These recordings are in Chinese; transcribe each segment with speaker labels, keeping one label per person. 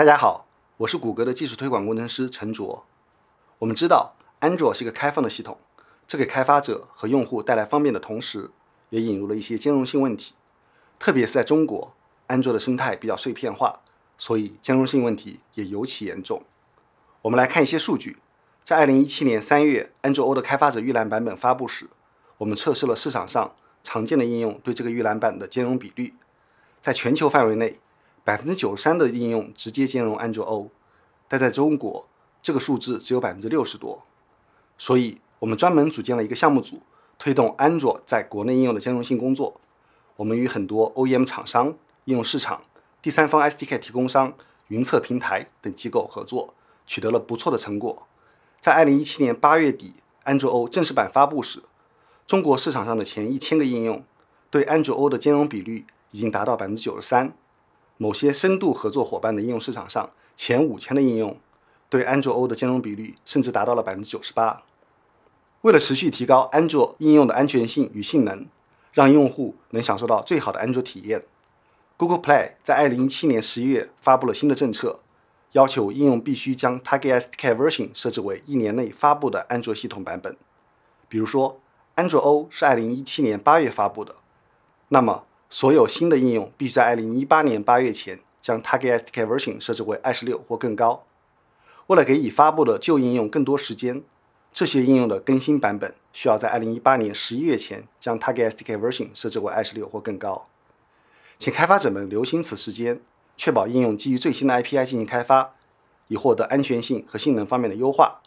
Speaker 1: 大家好，我是谷歌的技术推广工程师陈卓。我们知道，Android 是一个开放的系统，这给开发者和用户带来方便的同时，也引入了一些兼容性问题。特别是在中国，Android 的生态比较碎片化，所以兼容性问题也尤其严重。我们来看一些数据，在2017年3月 Android O 的开发者预览版本发布时，我们测试了市场上常见的应用对这个预览版的兼容比率，在全球范围内。百分之九十三的应用直接兼容安卓 O，但在中国，这个数字只有百分之六十多。所以，我们专门组建了一个项目组，推动安卓在国内应用的兼容性工作。我们与很多 OEM 厂商、应用市场、第三方 SDK 提供商、云测平台等机构合作，取得了不错的成果。在二零一七年八月底，安卓 O 正式版发布时，中国市场上的前一千个应用对安卓 O 的兼容比率已经达到百分之九十三。某些深度合作伙伴的应用市场上，前五千的应用对安卓 O 的兼容比率甚至达到了百分之九十八。为了持续提高安卓应用的安全性与性能，让用户能享受到最好的安卓体验，Google Play 在二零一七年十一月发布了新的政策，要求应用必须将 Target SDK Version 设置为一年内发布的安卓系统版本。比如说，安卓 O 是二零一七年八月发布的，那么。所有新的应用必须在二零一八年八月前将 Target SDK Version 设置为二十六或更高。为了给已发布的旧应用更多时间，这些应用的更新版本需要在二零一八年十一月前将 Target SDK Version 设置为二十六或更高。请开发者们留心此时间，确保应用基于最新的 API 进行开发，以获得安全性和性能方面的优化。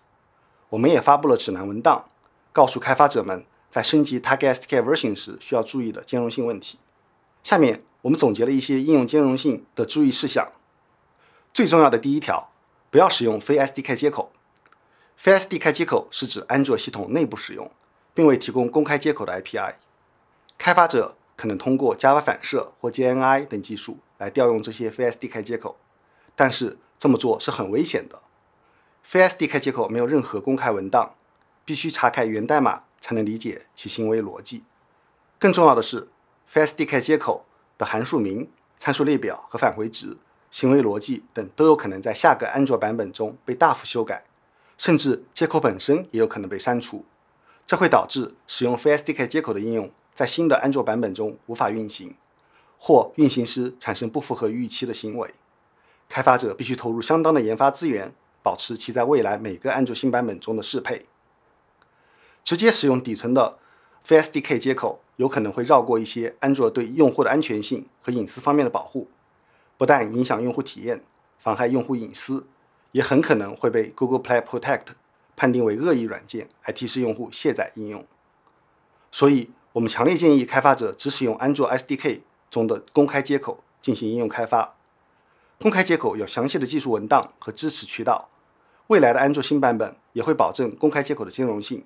Speaker 1: 我们也发布了指南文档，告诉开发者们在升级 Target SDK Version 时需要注意的兼容性问题。下面我们总结了一些应用兼容性的注意事项。最重要的第一条，不要使用非 SDK 接口。非 SDK 接口是指安卓系统内部使用，并未提供公开接口的 API。开发者可能通过 Java 反射或 JNI 等技术来调用这些非 SDK 接口，但是这么做是很危险的。非 SDK 接口没有任何公开文档，必须查看源代码才能理解其行为逻辑。更重要的是。FSDK a 接口的函数名、参数列表和返回值、行为逻辑等都有可能在下个安卓版本中被大幅修改，甚至接口本身也有可能被删除。这会导致使用 FSDK a 接口的应用在新的安卓版本中无法运行，或运行时产生不符合预期的行为。开发者必须投入相当的研发资源，保持其在未来每个安卓新版本中的适配。直接使用底层的。FSDK 接口有可能会绕过一些安卓对用户的安全性和隐私方面的保护，不但影响用户体验，妨害用户隐私，也很可能会被 Google Play Protect 判定为恶意软件，还提示用户卸载应用。所以，我们强烈建议开发者只使用安卓 SDK 中的公开接口进行应用开发。公开接口有详细的技术文档和支持渠道，未来的安卓新版本也会保证公开接口的兼容性，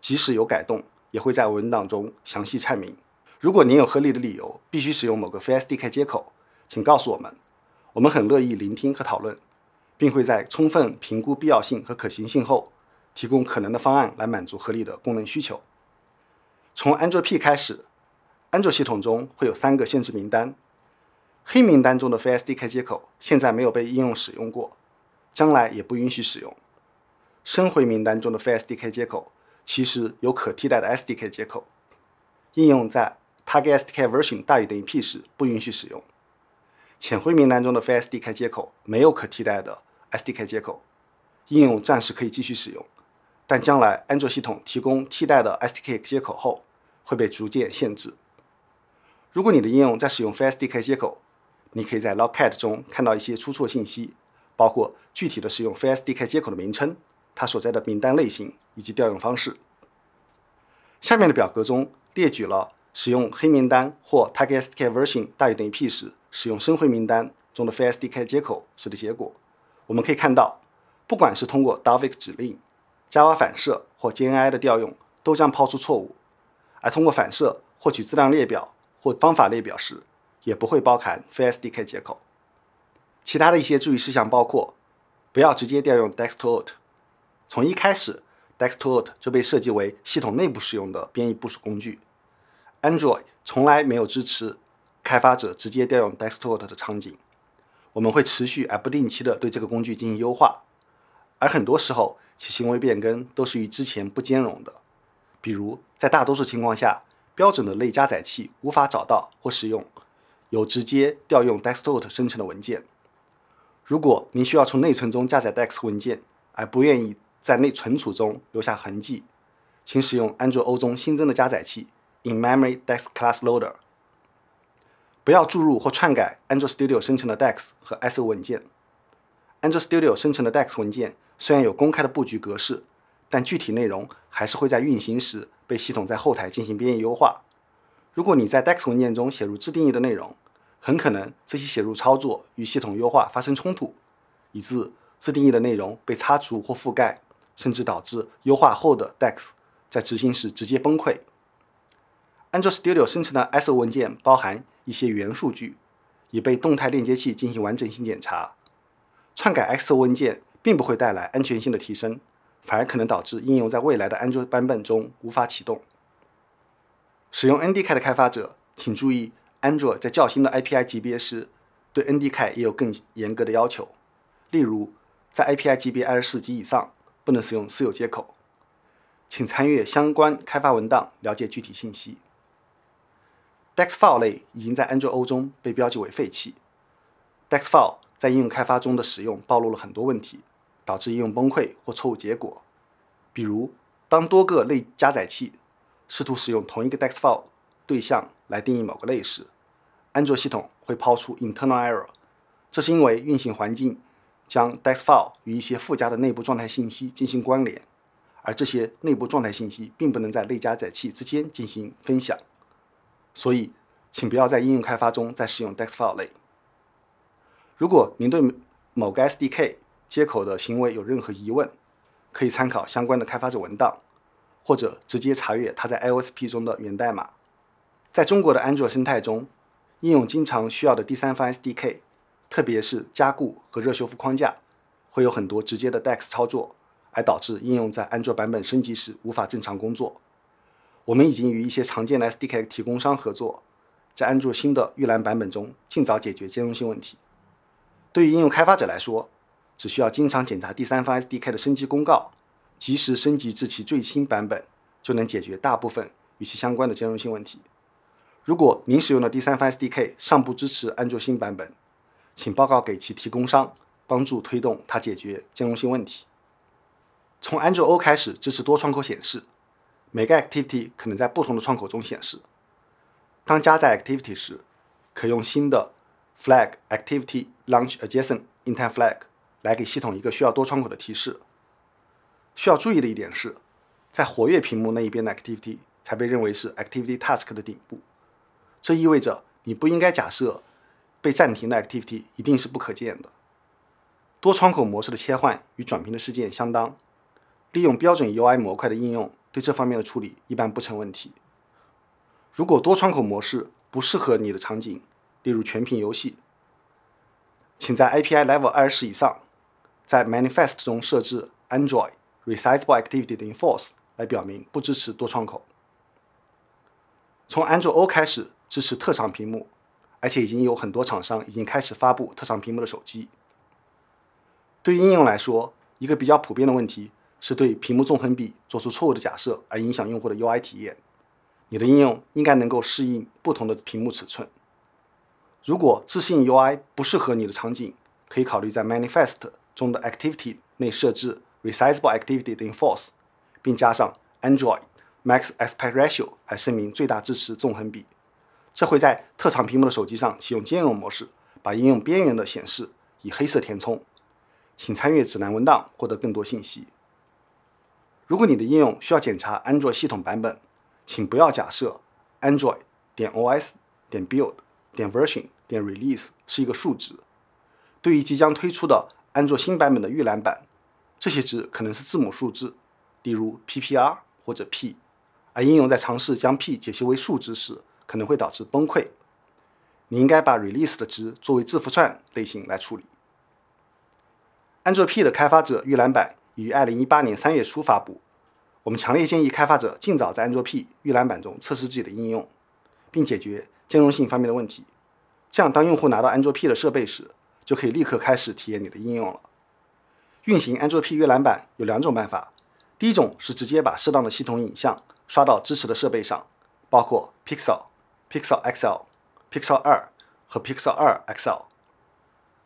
Speaker 1: 即使有改动。也会在文档中详细阐明。如果您有合理的理由必须使用某个非 SDK 接口，请告诉我们，我们很乐意聆听和讨论，并会在充分评估必要性和可行性后，提供可能的方案来满足合理的功能需求。从 Android P 开始，安卓系统中会有三个限制名单：黑名单中的非 SDK 接口现在没有被应用使用过，将来也不允许使用；升回名单中的非 SDK 接口。其实有可替代的 SDK 接口，应用在 target SDK version 大于等于 P 时不允许使用。浅灰名单中的非 SDK 接口没有可替代的 SDK 接口，应用暂时可以继续使用，但将来安卓系统提供替代的 SDK 接口后会被逐渐限制。如果你的应用在使用非 SDK 接口，你可以在 logcat 中看到一些出错信息，包括具体的使用非 SDK 接口的名称。它所在的名单类型以及调用方式。下面的表格中列举了使用黑名单或 tag SDK version 大于等于 p 时，使用深灰名单中的非 SDK 接口时的结果。我们可以看到，不管是通过 d a v i k 指令、Java 反射或 JNI 的调用，都将抛出错误；而通过反射获取质量列表或方法列表时，也不会包含非 SDK 接口。其他的一些注意事项包括：不要直接调用 d e x t o p 从一开始，dextool 就被设计为系统内部使用的编译部署工具。Android 从来没有支持开发者直接调用 dextool 的场景。我们会持续而不定期的对这个工具进行优化，而很多时候其行为变更都是与之前不兼容的。比如，在大多数情况下，标准的类加载器无法找到或使用有直接调用 dextool 生成的文件。如果您需要从内存中加载 dex 文件，而不愿意在内存储中留下痕迹，请使用安卓欧 o 中新增的加载器 InMemory Dex Class Loader。不要注入或篡改 Android Studio 生成的 Dex 和 i SO 文件。Android Studio 生成的 Dex 文件虽然有公开的布局格式，但具体内容还是会在运行时被系统在后台进行编译优化。如果你在 Dex 文件中写入自定义的内容，很可能这些写入操作与系统优化发生冲突，以致自定义的内容被擦除或覆盖。甚至导致优化后的 DEX 在执行时直接崩溃。Android Studio 生成的 SO 文件包含一些元数据，已被动态链接器进行完整性检查。篡改 SO 文件并不会带来安全性的提升，反而可能导致应用在未来的 Android 版本中无法启动。使用 NDK 的开发者，请注意 Android 在较新的 API 级别时，对 NDK 也有更严格的要求，例如在 API 级别24级以上。不能使用私有接口，请参阅相关开发文档了解具体信息。dex file 类已经在 Android O 中被标记为废弃。dex file 在应用开发中的使用暴露了很多问题，导致应用崩溃或错误结果。比如，当多个类加载器试图使用同一个 dex file 对象来定义某个类时安卓系统会抛出 Internal Error，这是因为运行环境。将 DexFile 与一些附加的内部状态信息进行关联，而这些内部状态信息并不能在类加载器之间进行分享，所以，请不要在应用开发中再使用 DexFile 类。如果您对某个 SDK 接口的行为有任何疑问，可以参考相关的开发者文档，或者直接查阅它在 iOS P 中的源代码。在中国的安卓生态中，应用经常需要的第三方 SDK。特别是加固和热修复框架，会有很多直接的 DEX 操作，而导致应用在安卓版本升级时无法正常工作。我们已经与一些常见的 SDK 提供商合作，在安卓新的预览版本中尽早解决兼容性问题。对于应用开发者来说，只需要经常检查第三方 SDK 的升级公告，及时升级至其最新版本，就能解决大部分与其相关的兼容性问题。如果您使用的第三方 SDK 尚不支持安卓新版本，请报告给其提供商，帮助推动它解决兼容性问题。从 Android O 开始支持多窗口显示，每个 Activity 可能在不同的窗口中显示。当加载 Activity 时，可用新的 FLAG_ACTIVITY_LAUNCH_ADJACENT_INTENT_FLAG 来给系统一个需要多窗口的提示。需要注意的一点是，在活跃屏幕那一边的 Activity 才被认为是 Activity Task 的顶部。这意味着你不应该假设。被暂停的 Activity 一定是不可见的。多窗口模式的切换与转屏的事件相当。利用标准 UI 模块的应用对这方面的处理一般不成问题。如果多窗口模式不适合你的场景，例如全屏游戏，请在 API level 二十以上，在 Manifest 中设置 a n d r o i d r e s i z a b l e a c t i v i t y f a l s e 来表明不支持多窗口。从 Android O 开始支持特长屏幕。而且已经有很多厂商已经开始发布特长屏幕的手机。对于应用来说，一个比较普遍的问题是对屏幕纵横比做出错误的假设，而影响用户的 UI 体验。你的应用应该能够适应不同的屏幕尺寸。如果自适应 UI 不适合你的场景，可以考虑在 manifest 中的 activity 内设置 resizable activity 等于 false，并加上 android:max aspect ratio 来声明最大支持纵横比。这会在特长屏幕的手机上启用兼容模式，把应用边缘的显示以黑色填充。请参阅指南文档获得更多信息。如果你的应用需要检查安卓系统版本，请不要假设 Android 点 O S 点 Build 点 Version 点 Release 是一个数值。对于即将推出的安卓新版本的预览版，这些值可能是字母数字，例如 PPR 或者 P。而应用在尝试将 P 解析为数值时，可能会导致崩溃。你应该把 release 的值作为字符串类型来处理。Android P 的开发者预览版于2018年3月初发布。我们强烈建议开发者尽早在 Android P 预览版中测试自己的应用，并解决兼容性方面的问题。这样，当用户拿到 Android P 的设备时，就可以立刻开始体验你的应用了。运行 Android P 预览版有两种办法：第一种是直接把适当的系统影像刷到支持的设备上，包括 Pixel。Pixel XL、Pixel 2和 Pixel 2 XL。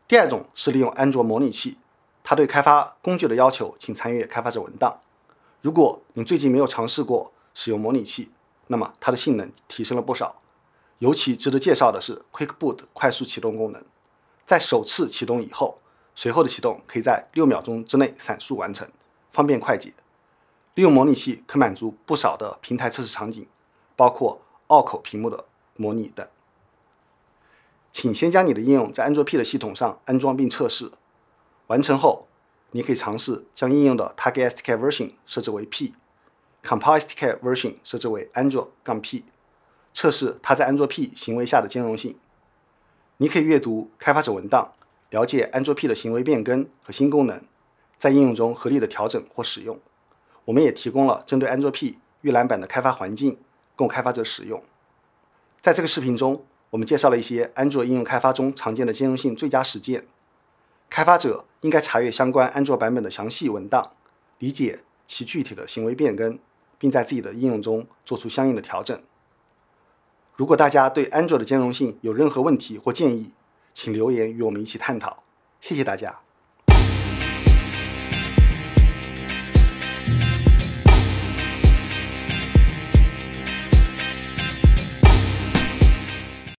Speaker 1: 第二种是利用安卓模拟器，它对开发工具的要求，请参阅开发者文档。如果你最近没有尝试过使用模拟器，那么它的性能提升了不少。尤其值得介绍的是 Quick Boot 快速启动功能，在首次启动以后，随后的启动可以在六秒钟之内闪烁完成，方便快捷。利用模拟器可满足不少的平台测试场景，包括拗口屏幕的。模拟的，请先将你的应用在 Android P 的系统上安装并测试。完成后，你可以尝试将应用的 Tag r e t SDK Version 设置为 P，Compile SDK Version 设置为 Android- 杠 P，测试它在 Android P 行为下的兼容性。你可以阅读开发者文档，了解 Android P 的行为变更和新功能，在应用中合理的调整或使用。我们也提供了针对 Android P 预览版的开发环境，供开发者使用。在这个视频中，我们介绍了一些安卓应用开发中常见的兼容性最佳实践。开发者应该查阅相关安卓版本的详细文档，理解其具体的行为变更，并在自己的应用中做出相应的调整。如果大家对安卓的兼容性有任何问题或建议，请留言与我们一起探讨。谢谢大家。